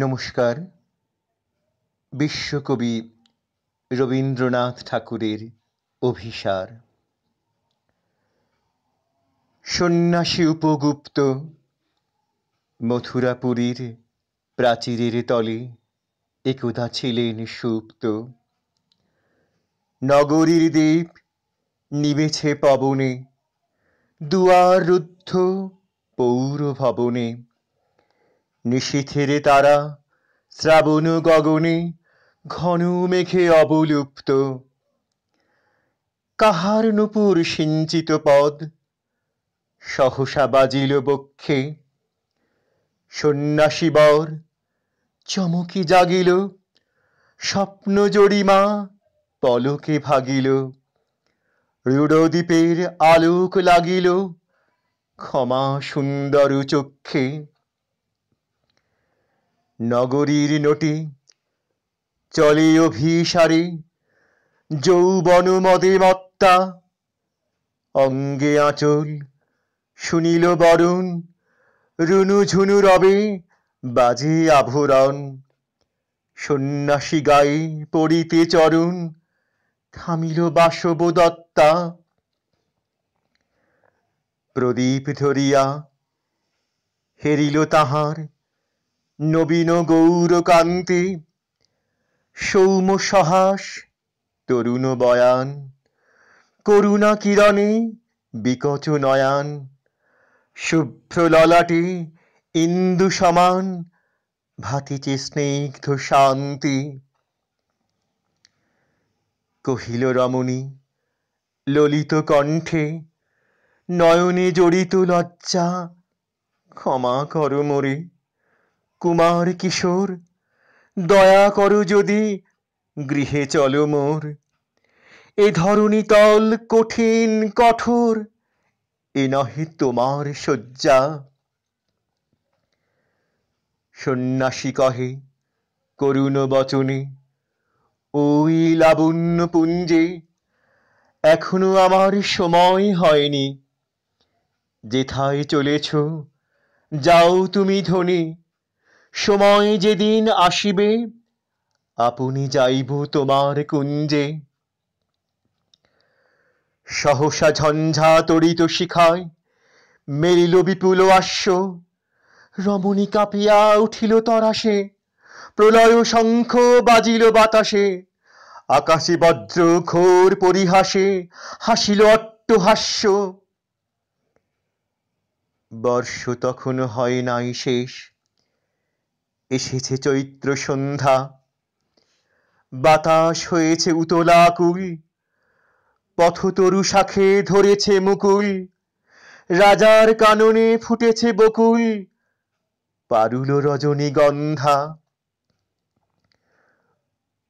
নমস্কার বিশ্বকবি রবীন্দ্রনাথ ঠাকুরের অভিসার সন্ন্যাসী উপগুপ্ত মথুরাপুরীর প্রাচীরের তলে একদা ছিলেন সুপ্ত নগরীর দ্বীপ নিমেছে পবনে দুয়ারুদ্ধ পৌরভবনে নিশিথেরে তারা শ্রাবণ গগনে ঘন মেঘে অবলুপ্ত কাহার নুপুর সিঞ্চিত পদ সহসা বাজিল বক্ষে সন্ন্যাসী বর চমকি জাগিল স্বপ্ন জড়িমা পলকে ভাগিল রুড়দ্বীপের আলোক লাগিল ক্ষমা সুন্দর চক্ষে নগরীর নটি চলে অভিসারে যৌবন মদে মত্তা অঙ্গে আঁচল শুনিল বরুণ রুনু ঝুনু রবে বাজে আভরণ সন্ন্যাসী গায়ে পড়িতে চরণ থামিল বাসব দত্তা প্রদীপ ধরিয়া হেরিল তাহার নবীন গৌরকান্তি সৌম সহাস তরুণ বয়ান করুণা কিরণে বিকচ নয়ান শুভ্র ললাটে ইন্দু সমান ভাতিচে স্নিগ্ধ শান্তি কহিল রমণী ললিত কণ্ঠে নয়নে জড়িত লজ্জা ক্ষমা কর মরে কুমার কিশোর দয়া করো যদি গৃহে চলো মোর এ ধরণী তল কঠিন কঠোর এ নহে তোমার শয্যা সন্ন্যাসী কহে করুণ বচনে ওই লাবণ্য পুঞ্জে এখনো আমার সময় হয়নি যেথায় চলেছ যাও তুমি ধনী সময় যেদিন আসিবে আপনি যাইব তোমার কুঞ্জে সহসা ঝঞ্ঝা তরিত শিখায় মেরিল বিপুল আশ্ব রমণী কাঁপিয়া উঠিল তরাসে প্রলয় শঙ্খ বাজিল বাতাসে আকাশে বজ্র ঘোর পরিহাসে হাসিল অট্টহাস্য বর্ষ তখন হয় নাই শেষ এসেছে চৈত্র সন্ধ্যা বাতাস হয়েছে উতলাকুল তরু শাখে ধরেছে মুকুল রাজার কাননে ফুটেছে বকুল পারুল রজনীগন্ধা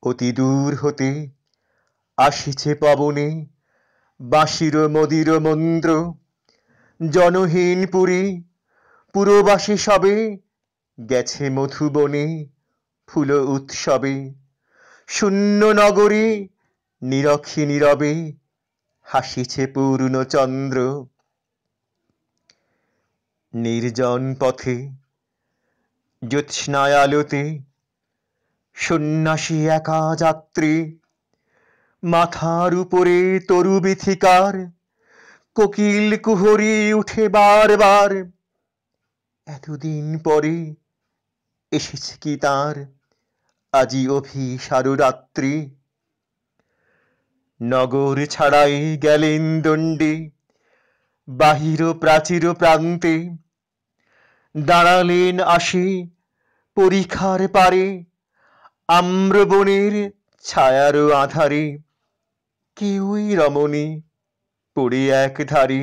অতি দূর হতে আসিছে পবনে বাঁশির মদির মন্ত্র জনহীন পুরী পুরবাসী সবে গেছে মধুবনে ফুল উৎসবে শূন্য নগরে নিরখি নীরবে হাসিছে চন্দ্র নির্জন পথে জ্যোৎস্নায় আলোতে সন্ন্যাসী একা যাত্রী মাথার উপরে তরু বিথিকার কোকিল কুহরি উঠে বারবার এতদিন পরে এসেছে কি তার আজি সারু রাত্রি নগর ছাড়াই গেলেন দণ্ডে বাহির প্রাচীর প্রান্তে দাঁড়ালেন আসি পরিখার পারে আম্রবনের ছায়ার আধারে কেউই রমণী পড়ে একধারে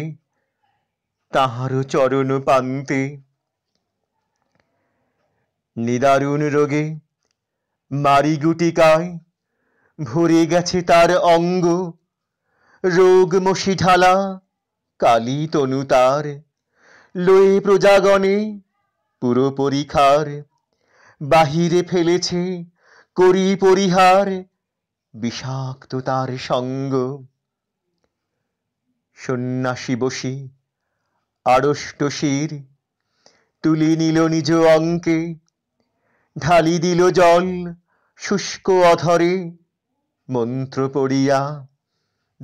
তাহার চরণ পান্তে নিদারুণ রোগে মারিগুটিকায় ভরে গেছে তার অঙ্গ রোগ ঢালা কালী তনু তার লয়ে প্রজাগণে পুরো পরিখার বাহিরে ফেলেছে করি পরিহার বিষাক্ত তার সঙ্গ সন্ন্যাসী বসি আড়ষ্ট শির তুলি নিল নিজ অঙ্কে ঢালি দিল জল শুষ্ক অধরে মন্ত্র পড়িয়া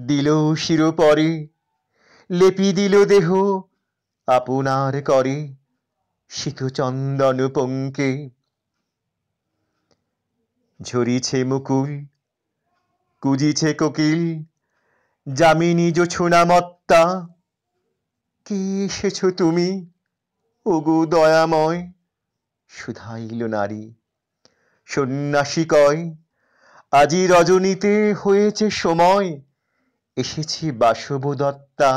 দিল শিরোপরে লেপি দিল দেহ আপনার করে শীতচন্দন পঙ্কে ঝরিছে মুকুল কুজিছে কোকিল যামিনী জোছুনামত্তা কে এসেছ তুমি ওগো দয়াময় শুধাইল নারী সন্ন্যাসী কয় আজি রজনীতে হয়েছে সময় এসেছি বাসবদত্তা